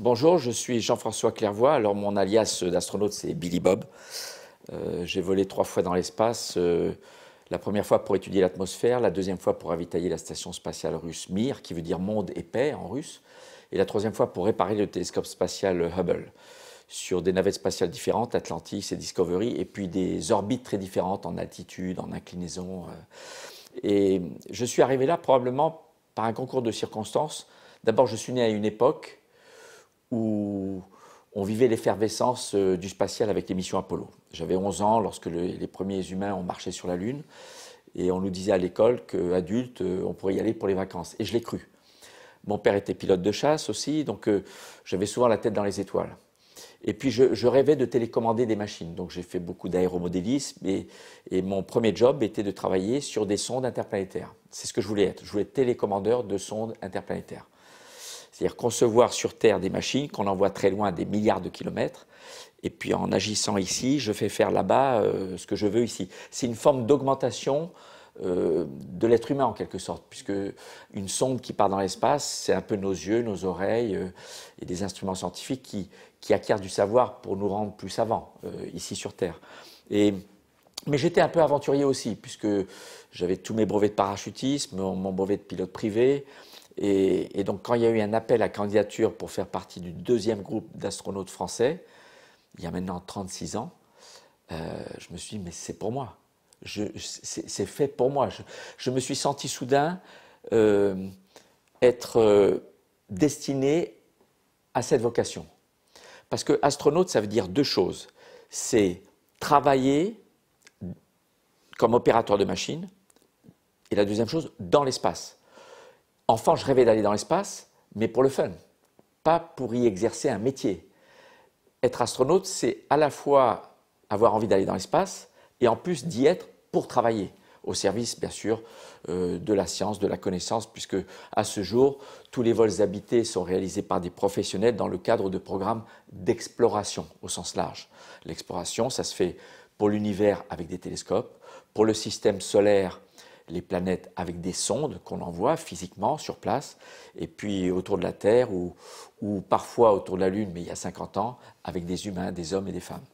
Bonjour, je suis Jean-François Clairvoy. Alors, mon alias d'astronaute, c'est Billy Bob. Euh, j'ai volé trois fois dans l'espace. Euh, la première fois pour étudier l'atmosphère, la deuxième fois pour ravitailler la station spatiale russe Mir, qui veut dire monde et paix en russe, et la troisième fois pour réparer le télescope spatial Hubble sur des navettes spatiales différentes, Atlantis et Discovery, et puis des orbites très différentes en altitude, en inclinaison. Euh. Et je suis arrivé là probablement par un concours de circonstances. D'abord, je suis né à une époque où on vivait l'effervescence euh, du spatial avec les missions Apollo. J'avais 11 ans lorsque les premiers humains ont marché sur la Lune et on nous disait à l'école qu'adultes, euh, on pourrait y aller pour les vacances. Et je l'ai cru. Mon père était pilote de chasse aussi, donc euh, j'avais souvent la tête dans les étoiles. Et puis je, rêvais de télécommander des machines, donc j'ai fait beaucoup d'aéromodélisme et, et, mon premier job était de travailler sur des sondes interplanétaires. C'est ce que je voulais être. Je voulais être télécommandeur de sondes interplanétaires. C'est-à-dire concevoir sur Terre des machines qu'on envoie très loin des milliards de kilomètres, et puis en agissant ici, je fais faire là-bas euh, ce que je veux ici. C'est une forme d'augmentation euh, de l'être humain en quelque sorte, puisque une sonde qui part dans l'espace, c'est un peu nos yeux, nos oreilles euh, et des instruments scientifiques qui, qui, acquièrent du savoir pour nous rendre plus savants ici sur Terre. mais j'étais un peu aventurier aussi, puisque j'avais tous mes brevets de parachutisme, mon brevet de pilote privé, et, donc, quand il y a eu un appel à candidature pour faire partie du deuxième groupe d'astronautes français, il y a maintenant 36 ans, euh, je me suis dit, mais c'est pour moi. C'est fait pour moi. Je, me suis senti soudain euh, être euh, destiné à cette vocation. Parce que astronaute, ça veut dire deux choses. C'est travailler comme opérateur de machine, et la deuxième chose, dans l'espace. Enfin, je rêvais d'aller dans l'espace, mais pour le fun, pas pour y exercer un métier. Être astronaute, c'est à la fois avoir envie d'aller dans l'espace et en plus d'y être pour travailler au service, bien sûr, euh, de la science, de la connaissance, puisque à ce jour, tous les vols habités sont réalisés par des professionnels dans le cadre de programmes d'exploration au sens large. L'exploration, ça se fait pour l'univers avec des télescopes, pour le système solaire les planètes avec des sondes qu'on envoie physiquement sur place, et puis autour de la Terre ou, ou parfois autour de la Lune, mais il y a 50 ans, avec des humains, des hommes et des femmes.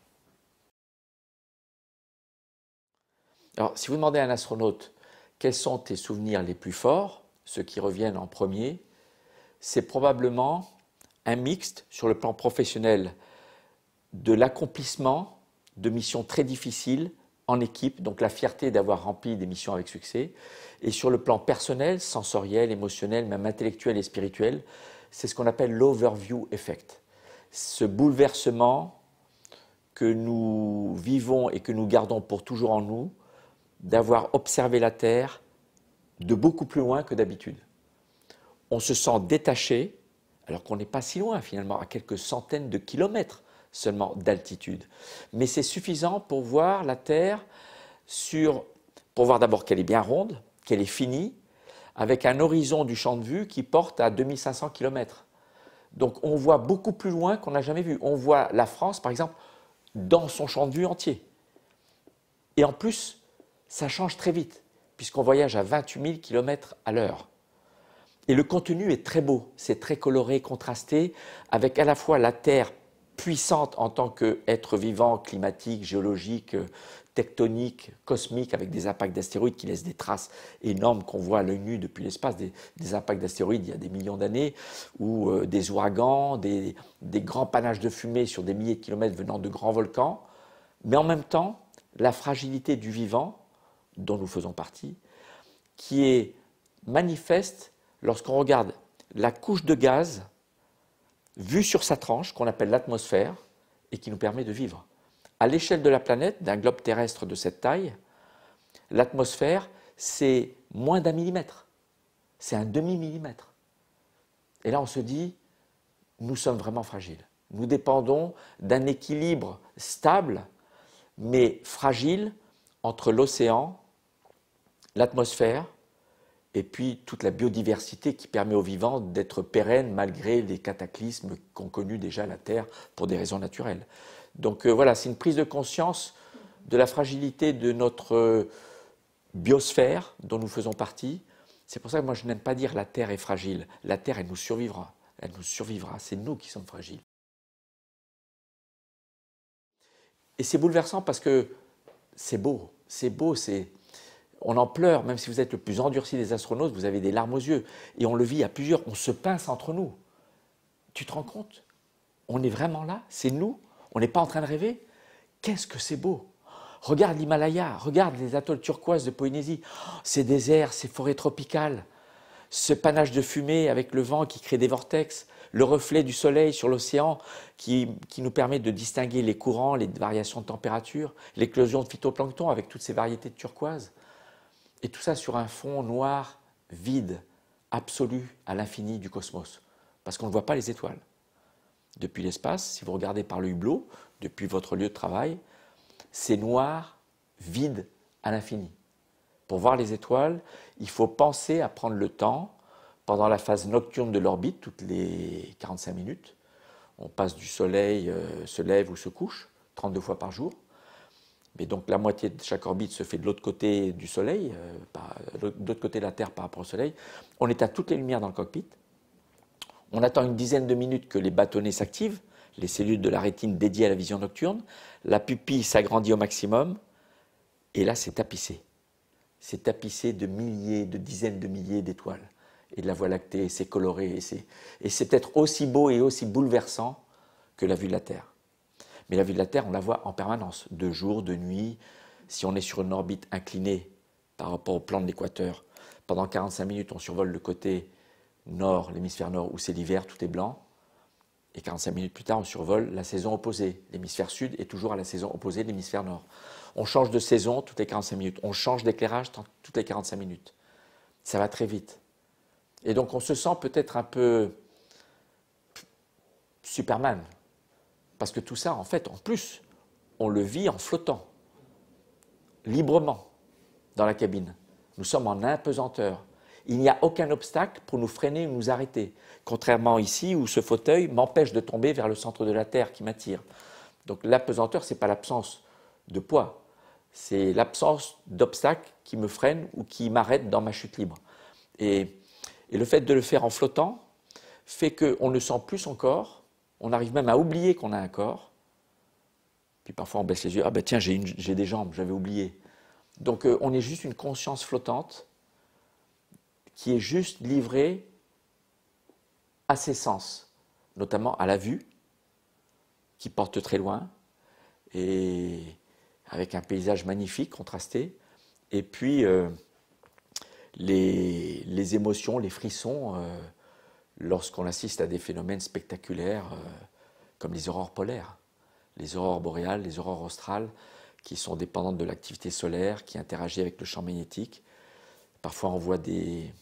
Alors, si vous demandez à un astronaute quels sont tes souvenirs les plus forts, ceux qui reviennent en premier, c'est probablement un mixte sur le plan professionnel de l'accomplissement de missions très difficiles en équipe, donc la fierté d'avoir rempli des missions avec succès. Et sur le plan personnel, sensoriel, émotionnel, même intellectuel et spirituel, c'est ce qu'on appelle l'overview effect. Ce bouleversement que nous vivons et que nous gardons pour toujours en nous, d'avoir observé la Terre de beaucoup plus loin que d'habitude. On se sent détaché, alors qu'on n'est pas si loin finalement, à quelques centaines de kilomètres seulement d'altitude. Mais c'est suffisant pour voir la Terre sur, pour voir d'abord qu'elle est bien ronde, qu'elle est finie, avec un horizon du champ de vue qui porte à 2500 km. Donc on voit beaucoup plus loin qu'on n'a jamais vu. On voit la France, par exemple, dans son champ de vue entier. Et en plus, ça change très vite, puisqu'on voyage à 28 000 km à l'heure. Et le contenu est très beau, c'est très coloré, contrasté, avec à la fois la Terre puissante en tant qu'être vivant, climatique, géologique, tectonique, cosmique, avec des impacts d'astéroïdes qui laissent des traces énormes qu'on voit à l'œil nu depuis l'espace, des, impacts d'astéroïdes il y a des millions d'années, ou euh, des ouragans, des, des, grands panaches de fumée sur des milliers de kilomètres venant de grands volcans, mais en même temps, la fragilité du vivant, dont nous faisons partie, qui est manifeste lorsqu'on regarde la couche de gaz vu sur sa tranche, qu'on appelle l'atmosphère, et qui nous permet de vivre. À l'échelle de la planète, d'un globe terrestre de cette taille, l'atmosphère, c'est moins d'un millimètre. C'est un demi-millimètre. Et là, on se dit, nous sommes vraiment fragiles. Nous dépendons d'un équilibre stable, mais fragile, entre l'océan, l'atmosphère et puis toute la biodiversité qui permet aux vivants d'être pérennes malgré les cataclysmes qu'ont connus déjà la Terre pour des raisons naturelles. Donc euh, voilà, c'est une prise de conscience de la fragilité de notre euh, biosphère dont nous faisons partie. C'est pour ça que moi je n'aime pas dire la Terre est fragile. La Terre, elle nous survivra. Elle nous survivra. C'est nous qui sommes fragiles. Et c'est bouleversant parce que c'est beau. C'est beau, c'est on en pleure, même si vous êtes le plus endurci des astronautes, vous avez des larmes aux yeux. Et on le vit à plusieurs, on se pince entre nous. Tu te rends compte On est vraiment là, c'est nous, on n'est pas en train de rêver. Qu'est-ce que c'est beau Regarde l'Himalaya, regarde les atolls turquoises de Polynésie, oh, ces déserts, ces forêts tropicales, ce panache de fumée avec le vent qui crée des vortex, le reflet du soleil sur l'océan qui, qui, nous permet de distinguer les courants, les variations de température, l'éclosion de phytoplancton avec toutes ces variétés de turquoise. Et tout ça sur un fond noir, vide, absolu, à l'infini du cosmos. Parce qu'on ne voit pas les étoiles. Depuis l'espace, si vous regardez par le hublot, depuis votre lieu de travail, c'est noir, vide, à l'infini. Pour voir les étoiles, il faut penser à prendre le temps, pendant la phase nocturne de l'orbite, toutes les 45 minutes, on passe du soleil, euh, se lève ou se couche, 32 fois par jour, mais donc la moitié de chaque orbite se fait de l'autre côté du Soleil, euh, de l'autre côté de la Terre par rapport au Soleil. On à toutes les lumières dans le cockpit. On attend une dizaine de minutes que les bâtonnets s'activent, les cellules de la rétine dédiées à la vision nocturne. La pupille s'agrandit au maximum. Et là, c'est tapissé. C'est tapissé de milliers, de dizaines de milliers d'étoiles. Et de la Voie lactée, c'est coloré. Et c'est peut-être aussi beau et aussi bouleversant que la vue de la Terre. Mais la vue de la Terre, on la voit en permanence, de jour, de nuit. Si on est sur une orbite inclinée par rapport au plan de l'équateur, pendant 45 minutes, on survole le côté nord, l'hémisphère nord, où c'est l'hiver, tout est blanc. Et 45 minutes plus tard, on survole la saison opposée. L'hémisphère sud est toujours à la saison opposée de l'hémisphère nord. On change de saison toutes les 45 minutes. On change d'éclairage toutes les 45 minutes. Ça va très vite. Et donc on se sent peut-être un peu Superman, parce que tout ça, en fait, en plus, on le vit en flottant, librement, dans la cabine. Nous sommes en impesanteur. Il n'y a aucun obstacle pour nous freiner ou nous arrêter, contrairement ici où ce fauteuil m'empêche de tomber vers le centre de la Terre qui m'attire. Donc l'apesanteur, ce n'est pas l'absence de poids, c'est l'absence d'obstacle qui me freine ou qui m'arrête dans ma chute libre. et, le fait de le faire en flottant fait qu'on ne sent plus son corps, on arrive même à oublier qu'on a un corps. Puis parfois on baisse les yeux, ah ben tiens, j'ai des jambes, j'avais oublié. Donc euh, on est juste une conscience flottante qui est juste livrée à ses sens, notamment à la vue, qui porte très loin, et avec un paysage magnifique, contrasté, et puis euh, les, émotions, les frissons, euh, lorsqu'on assiste à des phénomènes spectaculaires euh, comme les aurores polaires, les aurores boréales, les aurores australes, qui sont dépendantes de l'activité solaire, qui interagit avec le champ magnétique. Parfois on voit des,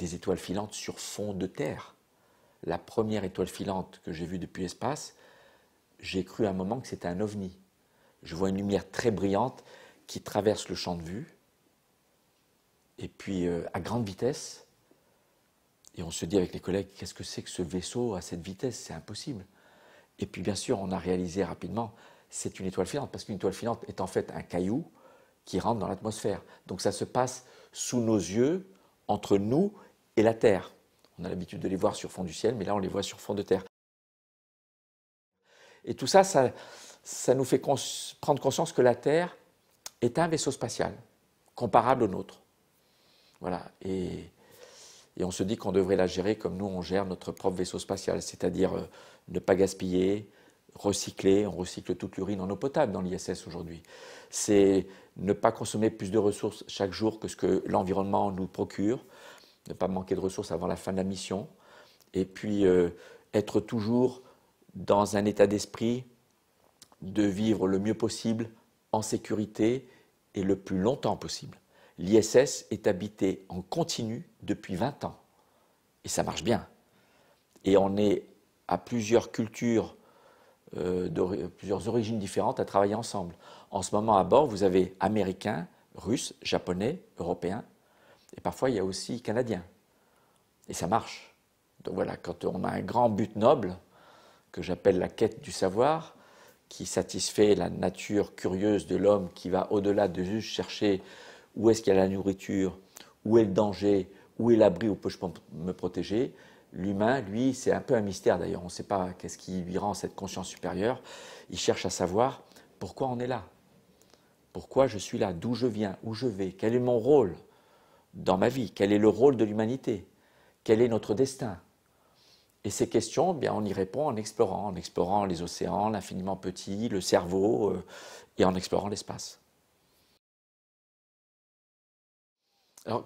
étoiles filantes sur fond de terre. La première étoile filante que j'ai vue depuis l'espace, j'ai cru à un moment que c'était un ovni. Je vois une lumière très brillante qui traverse le champ de vue, et puis euh, à grande vitesse, et on se dit avec les collègues, qu'est-ce que c'est que ce vaisseau à cette vitesse C'est impossible. Et puis bien sûr, on a réalisé rapidement, c'est une étoile filante, parce qu'une étoile filante est en fait un caillou qui rentre dans l'atmosphère. Donc ça se passe sous nos yeux, entre nous et la Terre. On a l'habitude de les voir sur fond du ciel, mais là on les voit sur fond de Terre. Et tout ça, ça, nous fait prendre conscience que la Terre est un vaisseau spatial, comparable au nôtre. Voilà. Et et on se dit qu'on devrait la gérer comme nous on gère notre propre vaisseau spatial, c'est-à-dire euh, ne pas gaspiller, recycler, on recycle toute l'urine en eau potable dans l'ISS aujourd'hui. C'est ne pas consommer plus de ressources chaque jour que ce que l'environnement nous procure, ne pas manquer de ressources avant la fin de la mission, et puis euh, être toujours dans un état d'esprit de vivre le mieux possible en sécurité et le plus longtemps possible l'ISS est habitée en continu depuis 20 ans. Et ça marche bien. Et on est à plusieurs cultures, euh, plusieurs origines différentes à travailler ensemble. En ce moment, à bord, vous avez Américains, Russes, Japonais, Européens, et parfois il y a aussi Canadiens. Et ça marche. Donc voilà, quand on a un grand but noble, que j'appelle la quête du savoir, qui satisfait la nature curieuse de l'homme qui va au-delà de juste chercher où est-ce qu'il y a la nourriture, où est le danger, où est l'abri, où peux me protéger. L'humain, lui, c'est un peu un mystère d'ailleurs, on ne sait pas qu'est-ce qui lui rend cette conscience supérieure. Il cherche à savoir pourquoi on est là, pourquoi je suis là, d'où je viens, où je vais, quel est mon rôle dans ma vie, quel est le rôle de l'humanité, quel est notre destin. Et ces questions, eh bien, on y répond en explorant, en explorant les océans, l'infiniment petit, le cerveau euh, et en explorant l'espace.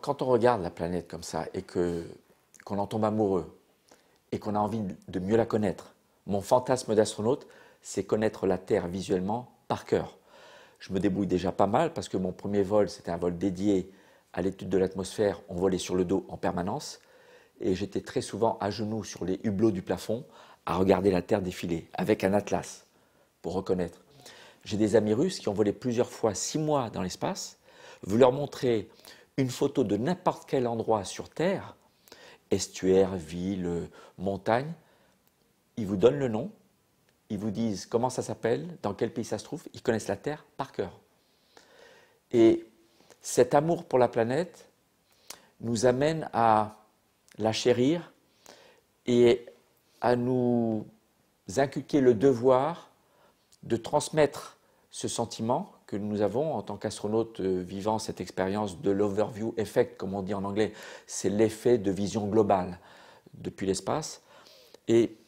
quand on regarde la planète comme ça et qu'on en tombe amoureux et qu'on a envie de mieux la connaître, mon fantasme d'astronaute, c'est connaître la Terre visuellement par cœur. Je me débrouille déjà pas mal parce que mon premier vol, c'était un vol dédié à l'étude de l'atmosphère. On volait sur le dos en permanence et j'étais très souvent à genoux sur les hublots du plafond à regarder la Terre défiler avec un atlas pour reconnaître. J'ai des amis russes qui ont volé plusieurs fois six mois dans l'espace. Vous leur montrer une photo de n'importe quel endroit sur Terre, estuaire, ville, montagne, ils vous donnent le nom, ils vous disent comment ça s'appelle, dans quel pays ça se trouve, ils connaissent la Terre par cœur. Et cet amour pour la planète nous amène à la chérir et à nous inculquer le devoir de transmettre ce sentiment que nous avons en tant qu'astronautes euh, vivant cette expérience de l'overview effect, comme on dit en anglais. C'est l'effet de vision globale depuis l'espace. Et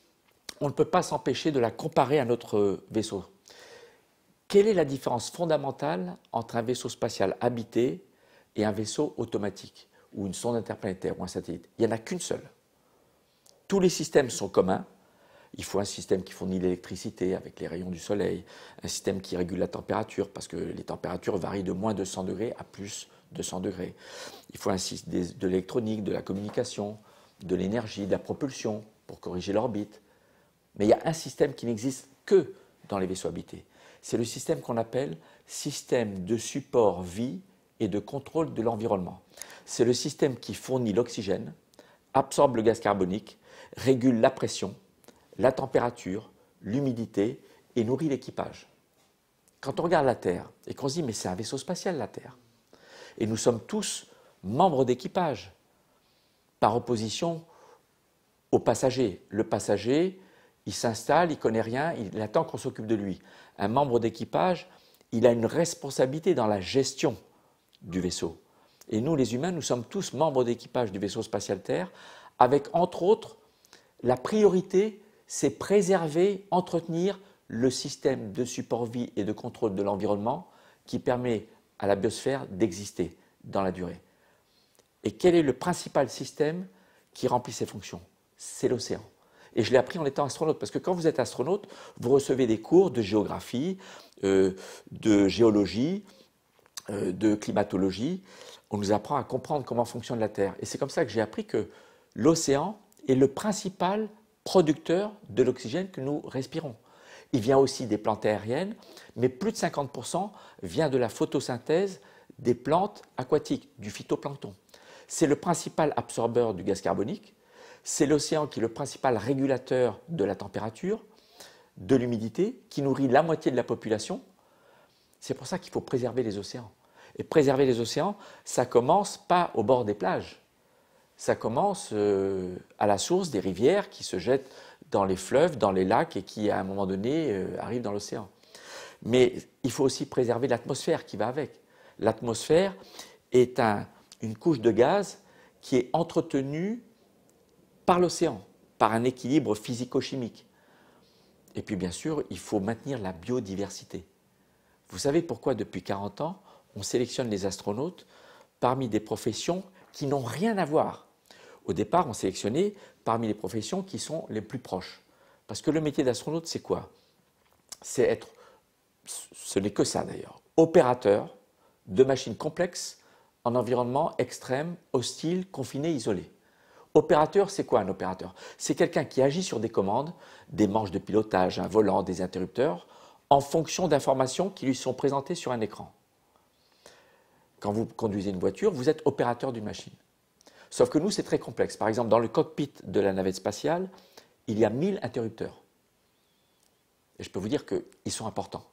on ne peut pas s'empêcher de la comparer à notre euh, vaisseau. Quelle est la différence fondamentale entre un vaisseau spatial habité et un vaisseau automatique, ou une sonde interplanétaire, ou un satellite Il n'y en a qu'une seule. Tous les systèmes sont communs, il faut un système qui fournit l'électricité avec les rayons du soleil, un système qui régule la température parce que les températures varient de moins de 100 degrés à plus de 100 degrés. Il faut un système de l'électronique, de la communication, de l'énergie, de la propulsion pour corriger l'orbite. Mais il y a un système qui n'existe que dans les vaisseaux habités. C'est le système qu'on appelle système de support vie et de contrôle de l'environnement. C'est le système qui fournit l'oxygène, absorbe le gaz carbonique, régule la pression, la température, l'humidité et nourrit l'équipage. Quand on regarde la Terre et qu'on se dit mais c'est un vaisseau spatial la Terre, et nous sommes tous membres d'équipage, par opposition au passager. Le passager, il s'installe, il connaît rien, il attend qu'on s'occupe de lui. Un membre d'équipage, il a une responsabilité dans la gestion du vaisseau. Et nous, les humains, nous sommes tous membres d'équipage du vaisseau spatial Terre, avec entre autres la priorité c'est préserver, entretenir le système de support vie et de contrôle de l'environnement qui permet à la biosphère d'exister dans la durée. Et quel est le principal système qui remplit ces fonctions C'est l'océan. Et je l'ai appris en étant astronaute, parce que quand vous êtes astronaute, vous recevez des cours de géographie, euh, de géologie, euh, de climatologie. On nous apprend à comprendre comment fonctionne la Terre. Et c'est comme ça que j'ai appris que l'océan est le principal producteur de l'oxygène que nous respirons. Il vient aussi des plantes aériennes, mais plus de 50% vient de la photosynthèse des plantes aquatiques, du phytoplancton. C'est le principal absorbeur du gaz carbonique, c'est l'océan qui est le principal régulateur de la température, de l'humidité, qui nourrit la moitié de la population. C'est pour ça qu'il faut préserver les océans. Et préserver les océans, ça commence pas au bord des plages, ça commence euh, à la source des rivières qui se jettent dans les fleuves, dans les lacs et qui, à un moment donné, euh, arrivent dans l'océan. Mais il faut aussi préserver l'atmosphère qui va avec. L'atmosphère est une couche de gaz qui est entretenue par l'océan, par un équilibre physico-chimique. Et puis bien sûr, il faut maintenir la biodiversité. Vous savez pourquoi depuis 40 ans, on sélectionne les astronautes parmi des professions qui n'ont rien à voir. Au départ, on sélectionnait parmi les professions qui sont les plus proches. Parce que le métier d'astronaute, c'est quoi C'est être, ce n'est que ça d'ailleurs, opérateur de machines complexes en environnement extrême, hostile, confiné, isolé. Opérateur, c'est quoi un opérateur C'est quelqu'un qui agit sur des commandes, des manches de pilotage, un volant, des interrupteurs, en fonction d'informations qui lui sont présentées sur un écran quand vous conduisez une voiture, vous êtes opérateur d'une machine. Sauf que nous, c'est très complexe. Par exemple, dans le cockpit de la navette spatiale, il y a 1000 interrupteurs. Et je peux vous dire qu'ils sont importants.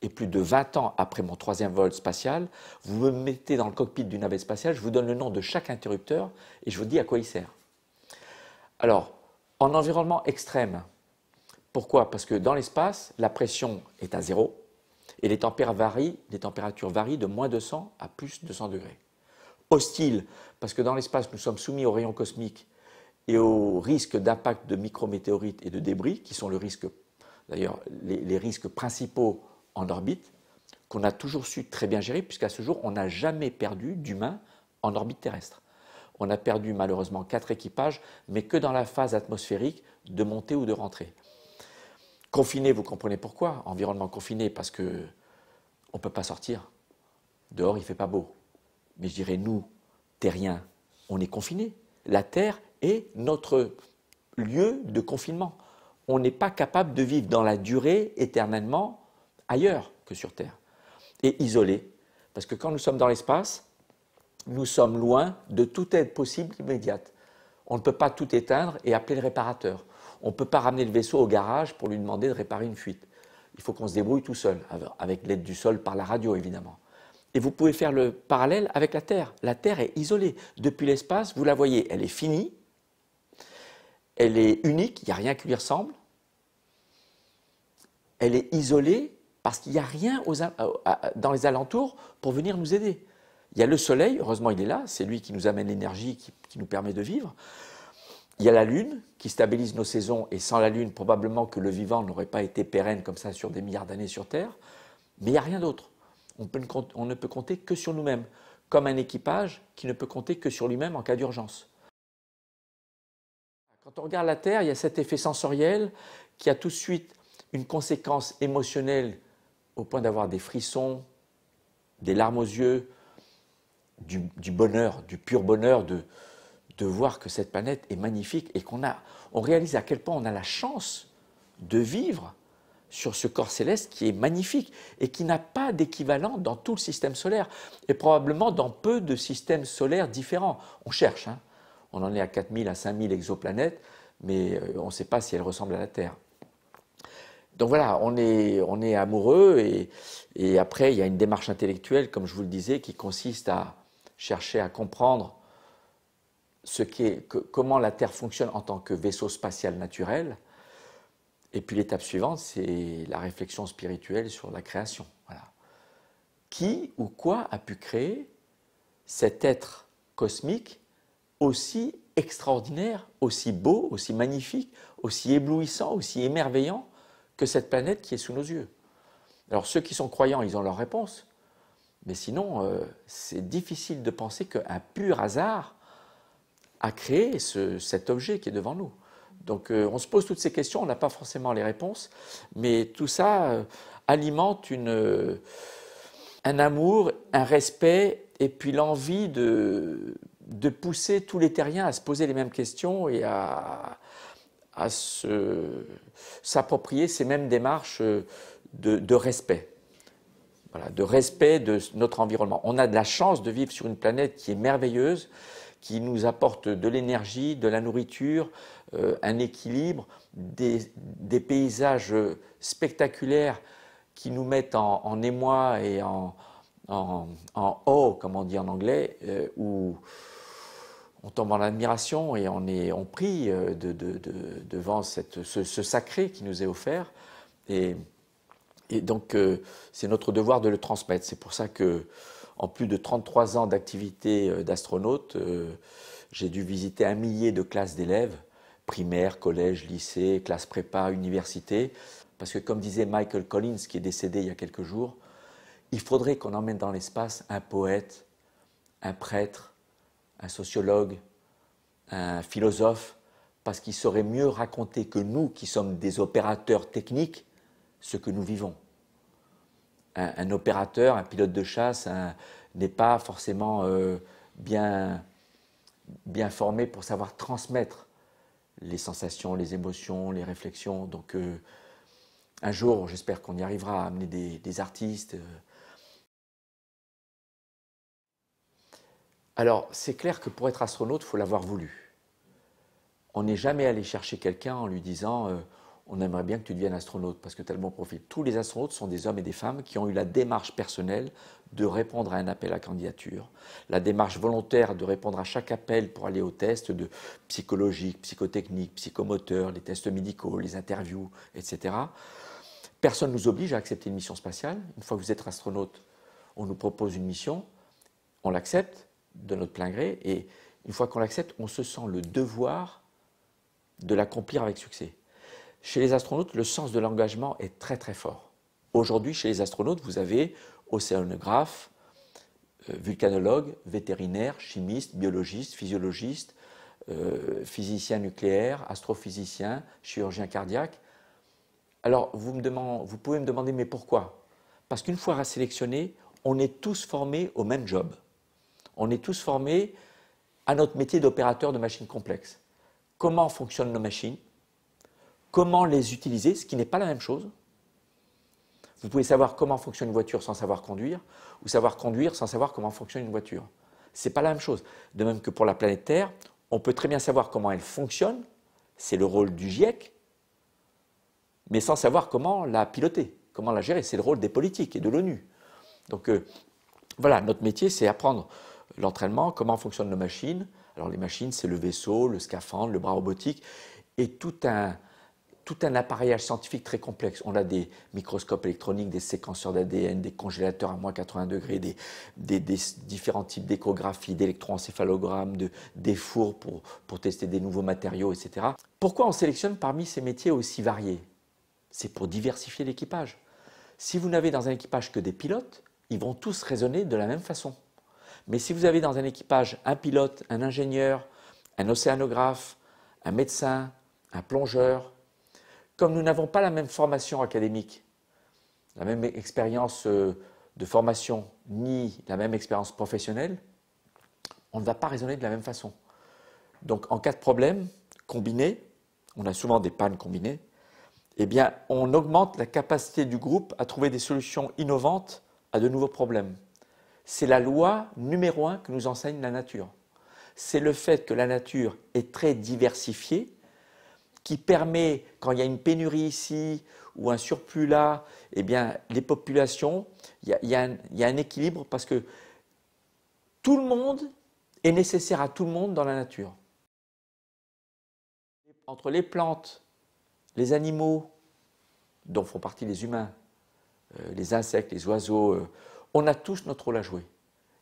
Et plus de 20 ans après mon troisième vol spatial, vous me mettez dans le cockpit d'une navette spatiale, je vous donne le nom de chaque interrupteur et je vous dis à quoi il sert. Alors, en environnement extrême, pourquoi Parce que dans l'espace, la pression est à zéro, et les, varient, températures varient de moins de 100 à plus de 100 degrés. Hostile, parce que dans l'espace, nous sommes soumis aux rayons cosmiques et aux risque d'impact de micrométéorites et de débris, qui sont le risque, d'ailleurs les, risques principaux en orbite, qu'on a toujours su très bien gérer, puisqu'à ce jour, on n'a jamais perdu d'humains en orbite terrestre. On a perdu malheureusement quatre équipages, mais que dans la phase atmosphérique de montée ou de rentrée. Confiné, vous comprenez pourquoi. Environnement confiné, parce que on ne peut pas sortir. Dehors, il ne fait pas beau. Mais je dirais, nous, terriens, on est confinés. La terre est notre lieu de confinement. On n'est pas capable de vivre dans la durée éternellement ailleurs que sur Terre. Et isolé. Parce que quand nous sommes dans l'espace, nous sommes loin de toute aide possible immédiate. On ne peut pas tout éteindre et appeler le réparateur. On ne peut pas ramener le vaisseau au garage pour lui demander de réparer une fuite. Il faut qu'on se débrouille tout seul, avec l'aide du sol par la radio évidemment. Et vous pouvez faire le parallèle avec la Terre. La Terre est isolée. Depuis l'espace, vous la voyez, elle est finie, elle est unique, il n'y a rien qui lui ressemble. Elle est isolée parce qu'il n'y a rien euh, dans les alentours pour venir nous aider. Il y a le soleil, heureusement il est là, c'est lui qui nous amène l'énergie qui nous permet de vivre. Il y a la Lune qui stabilise nos saisons, et sans la Lune, probablement que le vivant n'aurait pas été pérenne comme ça sur des milliards d'années sur Terre, mais il n'y a rien d'autre. On, ne peut compter que sur nous-mêmes, comme un équipage qui ne peut compter que sur lui-même en cas d'urgence. Quand on regarde la Terre, il y a cet effet sensoriel qui a tout de suite une conséquence émotionnelle au point d'avoir des frissons, des larmes aux yeux, du, du bonheur, du pur bonheur, de, de voir que cette planète est magnifique et qu'on a, on réalise à quel point on a la chance de vivre sur ce corps céleste qui est magnifique et qui n'a pas d'équivalent dans tout le système solaire et probablement dans peu de systèmes solaires différents. On cherche, hein. on en est à 4000 à 5000 exoplanètes, mais euh, on ne sait pas si elles ressemblent à la Terre. Donc voilà, on est, on est amoureux et, et après il y a une démarche intellectuelle, comme je vous le disais, qui consiste à chercher à comprendre comment la Terre fonctionne en tant que vaisseau spatial naturel. Et puis l'étape suivante, c'est la réflexion spirituelle sur la création. Qui ou quoi a pu créer cet être cosmique aussi extraordinaire, aussi beau, aussi magnifique, aussi éblouissant, aussi émerveillant que cette planète qui est sous nos yeux Alors ceux qui sont croyants, ils ont leur réponse. Mais sinon, euh, c'est difficile de penser qu'un pur hasard à créer cet objet qui est devant nous. Donc euh, on se pose toutes ces questions, on n'a pas forcément les réponses, mais tout ça euh, alimente euh, un amour, un respect et puis l'envie de, pousser tous les terriens à se poser les mêmes questions et à, s'approprier ces mêmes démarches de, respect. de respect de notre environnement. On a de la chance de vivre sur une planète qui est merveilleuse, qui nous apporte de l'énergie, de la nourriture, euh, un équilibre, des, paysages spectaculaires qui nous mettent en, émoi et en, en, en oh, comme on dit en anglais, euh, où on tombe en admiration et on, est, on prie euh, de, devant cette, ce, sacré qui nous est offert. Et, et donc, c'est notre devoir de le transmettre. C'est pour ça que en plus de 33 ans d'activité euh, d'astronaute, euh, j'ai dû visiter un millier de classes d'élèves, primaires, collèges, lycées, classes prépa, université, parce que comme disait Michael Collins, qui est décédé il y a quelques jours, il faudrait qu'on emmène dans l'espace un poète, un prêtre, un sociologue, un philosophe, parce qu'il saurait mieux raconter que nous, qui sommes des opérateurs techniques, ce que nous vivons un, opérateur, un pilote de chasse n'est pas forcément euh, bien, bien formé pour savoir transmettre les sensations, les émotions, les réflexions. Donc euh, un jour, j'espère qu'on y arrivera à amener des, artistes. Euh. Alors c'est clair que pour être astronaute, il faut l'avoir voulu. On n'est jamais allé chercher quelqu'un en lui disant on aimerait bien que tu deviennes astronaute parce que tellement as le bon profil. Tous les astronautes sont des hommes et des femmes qui ont eu la démarche personnelle de répondre à un appel à candidature, la démarche volontaire de répondre à chaque appel pour aller aux tests de psychologique, psychotechnique, psychomoteur, les tests médicaux, les interviews, etc. Personne ne nous oblige à accepter une mission spatiale. Une fois que vous êtes astronaute, on nous propose une mission, on l'accepte de notre plein gré, et une fois qu'on l'accepte, on se sent le devoir de l'accomplir avec succès. Chez les astronautes, le sens de l'engagement est très très fort. Aujourd'hui, chez les astronautes, vous avez océanographes, euh, vulcanologues, vétérinaires, chimistes, biologistes, physiologistes, euh, physiciens nucléaires, astrophysiciens, chirurgiens cardiaques. Alors, vous, pouvez me demander, mais pourquoi Parce qu'une fois sélectionnés, on est tous formés au même job. On est tous formés à notre métier d'opérateur de machines complexes. Comment fonctionnent nos machines comment les utiliser, ce qui n'est pas la même chose. Vous pouvez savoir comment fonctionne une voiture sans savoir conduire, ou savoir conduire sans savoir comment fonctionne une voiture. Ce n'est pas la même chose. De même que pour la planète Terre, on peut très bien savoir comment elle fonctionne, c'est le rôle du GIEC, mais sans savoir comment la piloter, comment la gérer. C'est le rôle des politiques et de l'ONU. Donc euh, voilà, notre métier, c'est apprendre l'entraînement, comment fonctionnent nos machines. Alors les machines, c'est le vaisseau, le scaphandre, le bras robotique, et tout un, tout un appareillage scientifique très complexe. On a des microscopes électroniques, des séquenceurs d'ADN, des congélateurs à moins 80 degrés, des, différents types d'échographie, d'électroencéphalogramme, des fours pour, pour tester des nouveaux matériaux, etc. Pourquoi on sélectionne parmi ces métiers aussi variés C'est pour diversifier l'équipage. Si vous n'avez dans un équipage que des pilotes, ils vont tous raisonner de la même façon. Mais si vous avez dans un équipage un pilote, un ingénieur, un océanographe, un médecin, un plongeur, comme nous n'avons pas la même formation académique, la même expérience euh, de formation, ni la même expérience professionnelle, on ne va pas raisonner de la même façon. Donc en cas de problème combiné, on a souvent des pannes combinées, eh bien on augmente la capacité du groupe à trouver des solutions innovantes à de nouveaux problèmes. C'est la loi numéro un que nous enseigne la nature. C'est le fait que la nature est très diversifiée, qui permet, quand il y a une pénurie ici ou un surplus là, eh bien, les populations, il y a, un, équilibre parce que tout le monde est nécessaire à tout le monde dans la nature. Entre les plantes, les animaux, dont font partie les humains, euh, les insectes, les oiseaux, euh, on a tous notre rôle à jouer.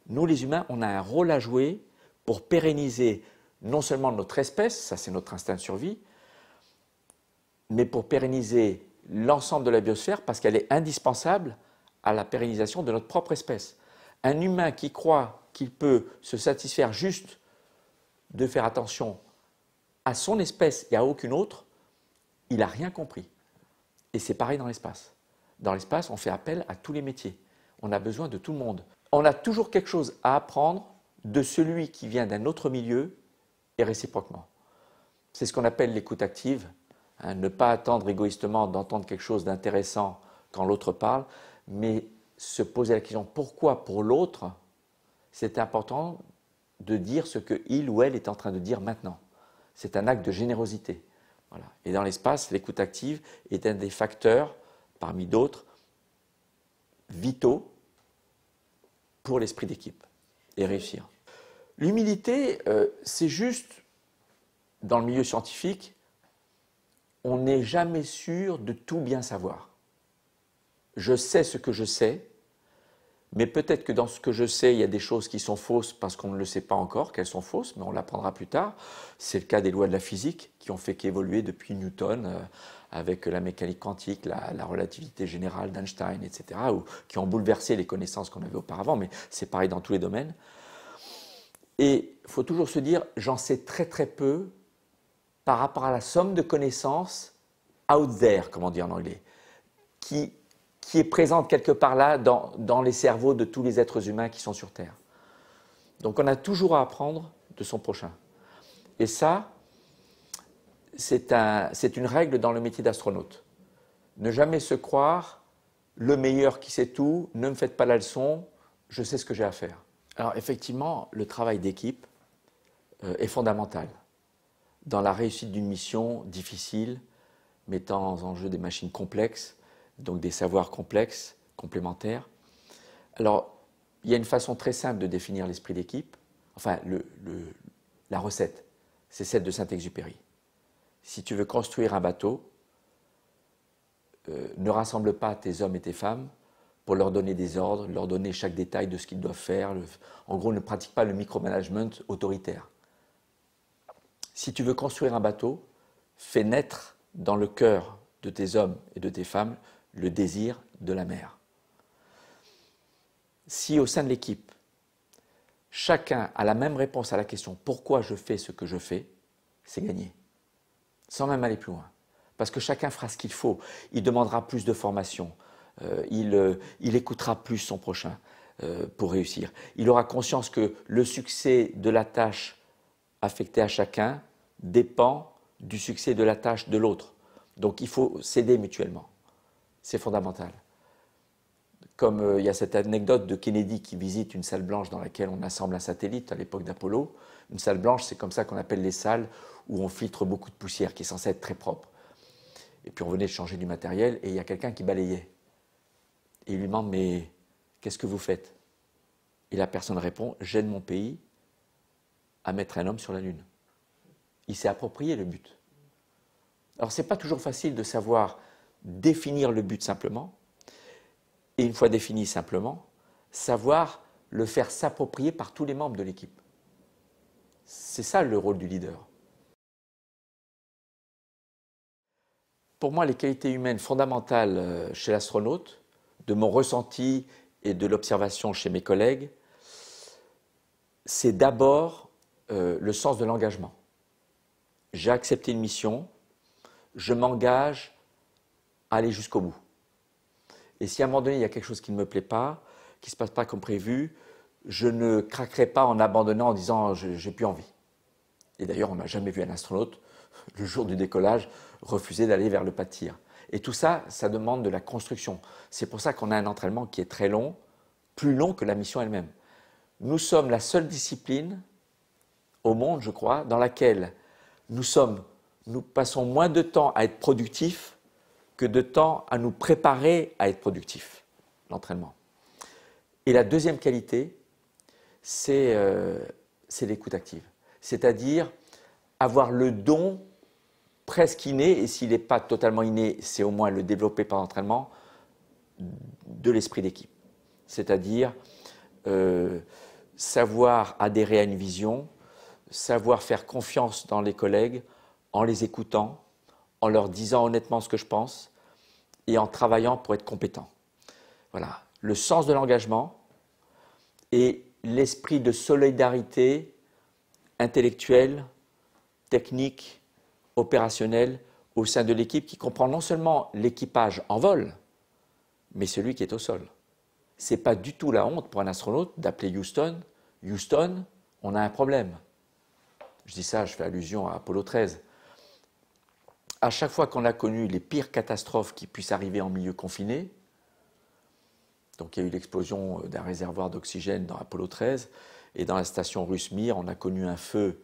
Nous, les humains, on a un rôle à jouer pour pérenniser non seulement notre espèce, ça c'est notre instinct de survie, mais pour pérenniser l'ensemble de la biosphère parce qu'elle est indispensable à la pérennisation de notre propre espèce. Un humain qui croit qu'il peut se satisfaire juste de faire attention à son espèce et à aucune autre, il n'a rien compris. Et c'est pareil dans l'espace. Dans l'espace, on fait appel à tous les métiers. On a besoin de tout le monde. On a toujours quelque chose à apprendre de celui qui vient d'un autre milieu et réciproquement. C'est ce qu'on appelle l'écoute active Hein, ne pas attendre égoïstement d'entendre quelque chose d'intéressant quand l'autre parle, mais se poser la question pourquoi pour l'autre c'est important de dire ce que il ou elle est en train de dire maintenant. C'est un acte de générosité. Et dans l'espace, l'écoute active est un des facteurs, parmi d'autres, vitaux pour l'esprit d'équipe et réussir. L'humilité, euh, c'est juste, dans le milieu scientifique, on n'est jamais sûr de tout bien savoir. Je sais ce que je sais, mais peut-être que dans ce que je sais, il y a des choses qui sont fausses parce qu'on ne le sait pas encore qu'elles sont fausses, mais on l'apprendra plus tard. C'est le cas des lois de la physique qui ont fait qu'évoluer depuis Newton euh, avec la mécanique quantique, la, la relativité générale d'Einstein, etc., ou, qui ont bouleversé les connaissances qu'on avait auparavant, mais c'est pareil dans tous les domaines. Et il faut toujours se dire, j'en sais très très peu, par rapport à la somme de connaissances out there, comme on dit en anglais, qui, est présente quelque part là dans, les cerveaux de tous les êtres humains qui sont sur Terre. Donc on a toujours à apprendre de son prochain. Et ça, c'est une règle dans le métier d'astronaute. Ne jamais se croire le meilleur qui sait tout, ne me faites pas la leçon, je sais ce que j'ai à faire. Alors effectivement, le travail d'équipe euh, est fondamental dans la réussite d'une mission difficile, mettant en jeu des machines complexes, donc des savoirs complexes, complémentaires. Alors, il y a une façon très simple de définir l'esprit d'équipe, enfin la recette, c'est celle de Saint-Exupéry. Si tu veux construire un bateau, euh, ne rassemble pas tes hommes et tes femmes pour leur donner des ordres, leur donner chaque détail de ce qu'ils doivent faire. en gros, ne pratique pas le micromanagement autoritaire si tu veux construire un bateau, fais naître dans le cœur de tes hommes et de tes femmes le désir de la mer. Si au sein de l'équipe, chacun a la même réponse à la question pourquoi je fais ce que je fais, c'est gagné. Sans même aller plus loin. Parce que chacun fera ce qu'il faut. Il demandera plus de formation. Euh, euh, il, écoutera plus son prochain euh, pour réussir. Il aura conscience que le succès de la tâche affectée à chacun dépend du succès de la tâche de l'autre. Donc il faut s'aider mutuellement. C'est fondamental. Comme euh, il y a cette anecdote de Kennedy qui visite une salle blanche dans laquelle on assemble un satellite à l'époque d'Apollo. Une salle blanche, c'est comme ça qu'on appelle les salles où on filtre beaucoup de poussière, qui est censée être très propre. Et puis on venait de changer du matériel et il y a quelqu'un qui balayait. Et il lui demande Mais qu'est-ce que vous faites Et la personne répond J'aide mon pays à mettre un homme sur la Lune il s'est approprié le but. Alors ce n'est pas toujours facile de savoir définir le but simplement, et une fois défini simplement, savoir le faire s'approprier par tous les membres de l'équipe. C'est ça le rôle du leader. Pour moi, les qualités humaines fondamentales euh, chez l'astronaute, de mon ressenti et de l'observation chez mes collègues, c'est d'abord euh, le sens de l'engagement j'ai accepté une mission, je m'engage à aller jusqu'au bout. Et si à un moment donné, il y a quelque chose qui ne me plaît pas, qui ne se passe pas comme prévu, je ne craquerai pas en abandonnant en disant j'ai plus envie. Et d'ailleurs, on n'a jamais vu un astronaute, le jour du décollage, refuser d'aller vers le pas de tir. Et tout ça, ça demande de la construction. C'est pour ça qu'on a un entraînement qui est très long, plus long que la mission elle-même. Nous sommes la seule discipline au monde, je crois, dans laquelle nous passons moins de temps à être productifs que de temps à nous préparer à être productifs, l'entraînement. Et la deuxième qualité, euh, c'est l'écoute active, c'est-à-dire avoir le don presque inné, et s'il n'est pas totalement inné, c'est au moins le développer par l'entraînement, de l'esprit d'équipe. C'est-à-dire euh, savoir adhérer à une vision, savoir faire confiance dans les collègues en les écoutant, en leur disant honnêtement ce que je pense et en travaillant pour être compétent. Voilà, le sens de l'engagement et l'esprit de solidarité intellectuelle, technique, opérationnelle au sein de l'équipe qui comprend non seulement l'équipage en vol, mais celui qui est au sol. C'est pas du tout la honte pour un astronaute d'appeler Houston, Houston, on a un problème. Je dis ça, je fais allusion à Apollo 13. À chaque fois qu'on a connu les pires catastrophes qui puissent arriver en milieu confiné, donc il y a eu l'explosion d'un réservoir d'oxygène dans Apollo 13, et dans la station russe Mir, on a connu un feu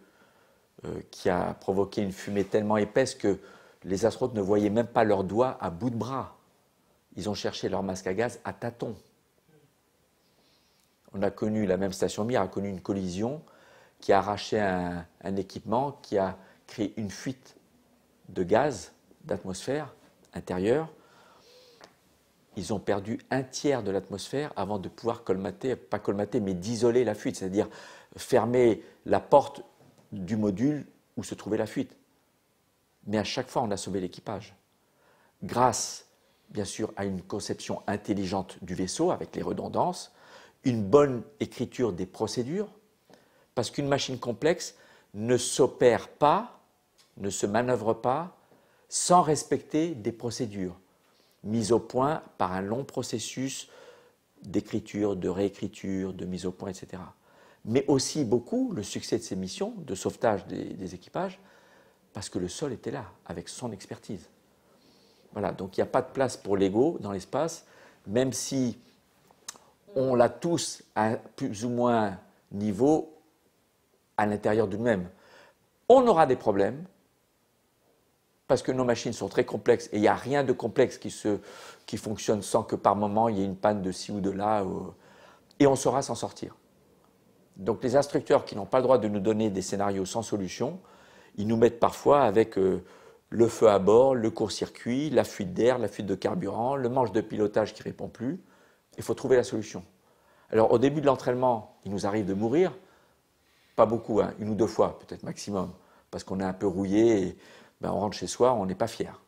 euh, qui a provoqué une fumée tellement épaisse que les astronautes ne voyaient même pas leurs doigts à bout de bras. Ils ont cherché leur masque à gaz à tâtons. On a connu, la même station Mir a connu une collision qui a arraché un, équipement, qui a créé une fuite de gaz d'atmosphère intérieure. Ils ont perdu un tiers de l'atmosphère avant de pouvoir colmater, pas colmater, mais d'isoler la fuite, c'est-à-dire fermer la porte du module où se trouvait la fuite. Mais à chaque fois, on a sauvé l'équipage. Grâce, bien sûr, à une conception intelligente du vaisseau avec les redondances, une bonne écriture des procédures, parce qu'une machine complexe ne s'opère pas, ne se manœuvre pas, sans respecter des procédures mises au point par un long processus d'écriture, de réécriture, de mise au point, etc. Mais aussi beaucoup le succès de ces missions de sauvetage des, équipages, parce que le sol était là, avec son expertise. Voilà, donc il n'y a pas de place pour l'ego dans l'espace, même si on l'a tous à plus ou moins niveau à l'intérieur de mêmes On aura des problèmes parce que nos machines sont très complexes et il n'y a rien de complexe qui, fonctionne sans que par moment il y ait une panne de ci ou de là euh, et on saura s'en sortir. Donc les instructeurs qui n'ont pas le droit de nous donner des scénarios sans solution, ils nous mettent parfois avec euh, le feu à bord, le court-circuit, la fuite d'air, la fuite de carburant, le manche de pilotage qui répond plus. Il faut trouver la solution. Alors au début de l'entraînement, il nous arrive de mourir, pas beaucoup, hein, une ou deux fois peut-être maximum, parce qu'on est un peu rouillé et ben, on rentre chez soi, on n'est pas fier.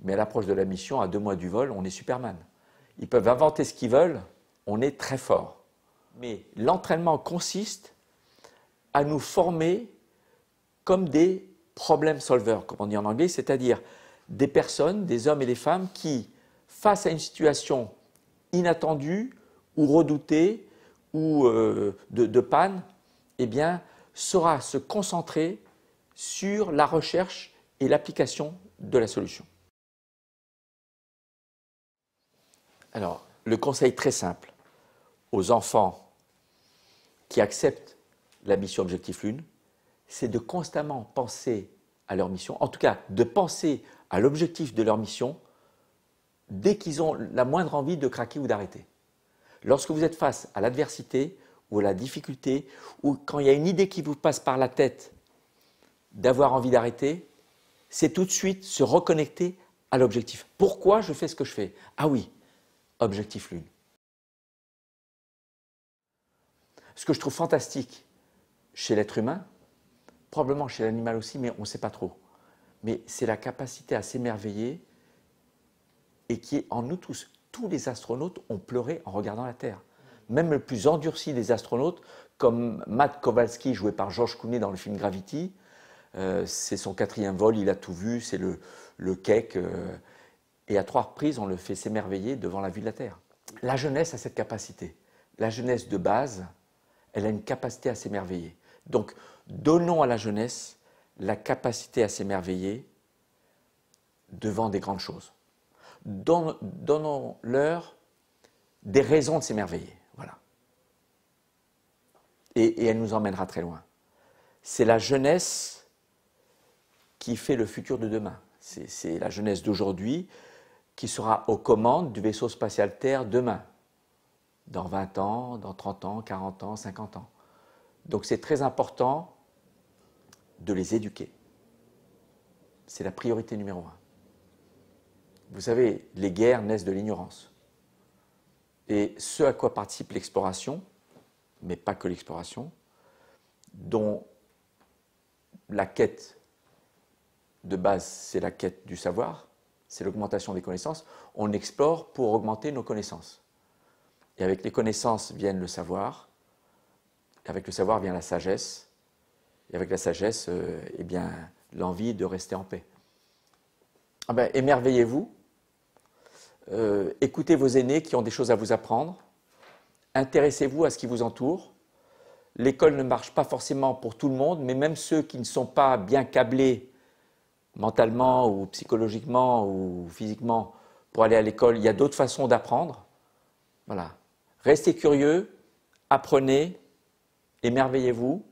Mais à l'approche de la mission, à deux mois du vol, on est Superman. Ils peuvent inventer ce qu'ils veulent, on est très fort. Mais l'entraînement consiste à nous former comme des problem solvers, comme on dit en anglais, c'est-à-dire des personnes, des hommes et des femmes qui, face à une situation inattendue ou redoutée ou euh, de panne, eh bien, saura se concentrer sur la recherche et l'application de la solution. Alors, le conseil très simple aux enfants qui acceptent la mission Objectif Lune, c'est de constamment penser à leur mission, en tout cas de penser à l'objectif de leur mission dès qu'ils ont la moindre envie de craquer ou d'arrêter. Lorsque vous êtes face à l'adversité, ou la difficulté, ou quand il y a une idée qui vous passe par la tête d'avoir envie d'arrêter, c'est tout de suite se reconnecter à l'objectif. Pourquoi je fais ce que je fais Ah oui, objectif lune. Ce que je trouve fantastique chez l'être humain, probablement chez l'animal aussi, mais on ne sait pas trop, mais c'est la capacité à s'émerveiller et qui est en nous tous. Tous les astronautes ont pleuré en regardant la Terre même le plus endurci des astronautes, comme Matt Kowalski, joué par Georges Clooney dans le film Gravity. Euh, c'est son quatrième vol, il a tout vu, c'est le, le cake. Euh, et à trois reprises, on le fait s'émerveiller devant la vue de la Terre. La jeunesse a cette capacité. La jeunesse de base, elle a une capacité à s'émerveiller. Donc, donnons à la jeunesse la capacité à s'émerveiller devant des grandes choses. Donnons-leur des raisons de s'émerveiller et, elle nous emmènera très loin. C'est la jeunesse qui fait le futur de demain. C'est la jeunesse d'aujourd'hui qui sera aux commandes du vaisseau spatial Terre demain, dans 20 ans, dans 30 ans, 40 ans, 50 ans. Donc c'est très important de les éduquer. C'est la priorité numéro un. Vous savez, les guerres naissent de l'ignorance. Et ce à quoi participe l'exploration, mais pas que l'exploration, dont la quête de base, c'est la quête du savoir, c'est l'augmentation des connaissances, on explore pour augmenter nos connaissances. Et avec les connaissances viennent le savoir, avec le savoir vient la sagesse, et avec la sagesse, euh, eh bien, l'envie de rester en paix. Ah ben, émerveillez-vous, euh, écoutez vos aînés qui ont des choses à vous apprendre, Intéressez-vous à ce qui vous entoure. L'école ne marche pas forcément pour tout le monde, mais même ceux qui ne sont pas bien câblés mentalement ou psychologiquement ou physiquement pour aller à l'école, il y a d'autres façons d'apprendre. Voilà. Restez curieux, apprenez, émerveillez-vous,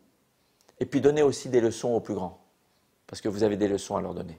et puis donnez aussi des leçons aux plus grands, parce que vous avez des leçons à leur donner.